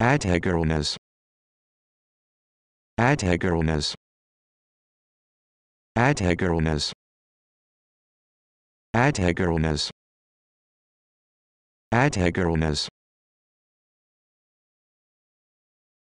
Atagirlness. Atagirlness. Atagirlness. Atagirlness. Atagirlness.